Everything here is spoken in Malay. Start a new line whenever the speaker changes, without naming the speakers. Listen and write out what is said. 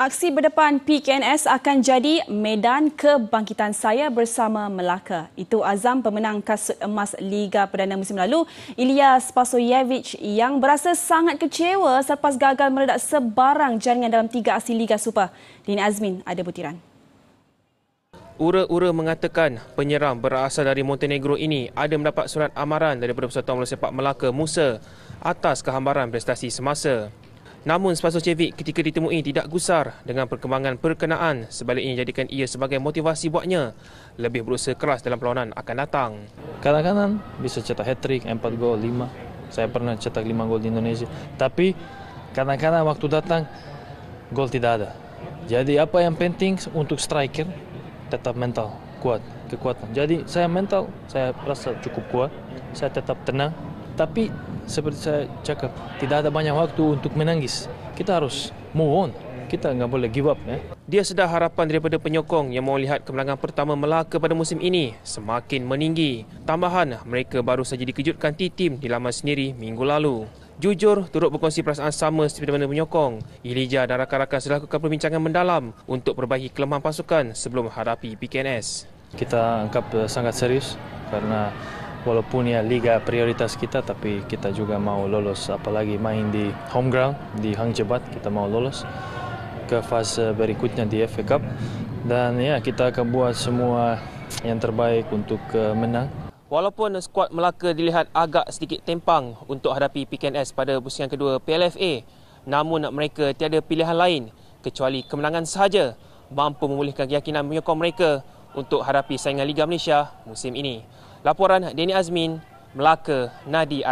Aksi berdepan PKNS akan jadi medan kebangkitan saya bersama Melaka. Itu azam pemenang kasut emas Liga Perdana musim lalu, Ilya Spasojevic yang berasa sangat kecewa selepas gagal meredak sebarang jaringan dalam tiga aksi Liga Super. Dini Azmin ada butiran.
Ura-ura mengatakan penyerang berasal dari Montenegro ini ada mendapat surat amaran daripada Persatuan Malaysia Pak Melaka Musa atas kehambaran prestasi semasa. Namun Spasocevic ketika ditemui tidak gusar dengan perkembangan perkenaan sebaliknya jadikan ia sebagai motivasi buatnya lebih
berusaha keras dalam perlawanan akan datang. Kadang-kadang bisa cetak hat-trick, empat gol, lima. Saya pernah cetak lima gol di Indonesia. Tapi kadang-kadang waktu datang, gol tidak ada. Jadi apa yang penting untuk striker tetap mental kuat kekuatan. Jadi saya mental saya rasa cukup kuat. Saya tetap tenang tapi seperti saya cakap tidak ada banyak waktu untuk menangis kita harus move on kita enggak boleh give up ya
dia sedar harapan daripada penyokong yang mahu lihat kemenangan pertama Melaka pada musim ini semakin meninggi tambahan mereka baru saja dikejutkan titim di laman sendiri minggu lalu Jujur, turut berkongsi perasaan sama seperti mana menyokong. Ilija dan rakan-rakan sudah lakukan perbincangan mendalam untuk perbaiki kelemahan pasukan sebelum hadapi PKNS. Kita
anggap eh, sangat serius kerana walaupun ya liga prioritas kita tapi kita juga mau lolos apalagi main di home ground di Hang Jebat kita mau lolos ke fase berikutnya di FA Cup dan ya kita akan buat semua yang terbaik untuk eh, menang.
Walaupun skuad Melaka dilihat agak sedikit tempang untuk hadapi PKNS pada pusingan kedua PLFA, namun mereka tiada pilihan lain kecuali kemenangan sahaja mampu memulihkan keyakinan menyokong mereka untuk hadapi saingan Liga Malaysia musim ini. Laporan Denny Azmin, Melaka, Nadi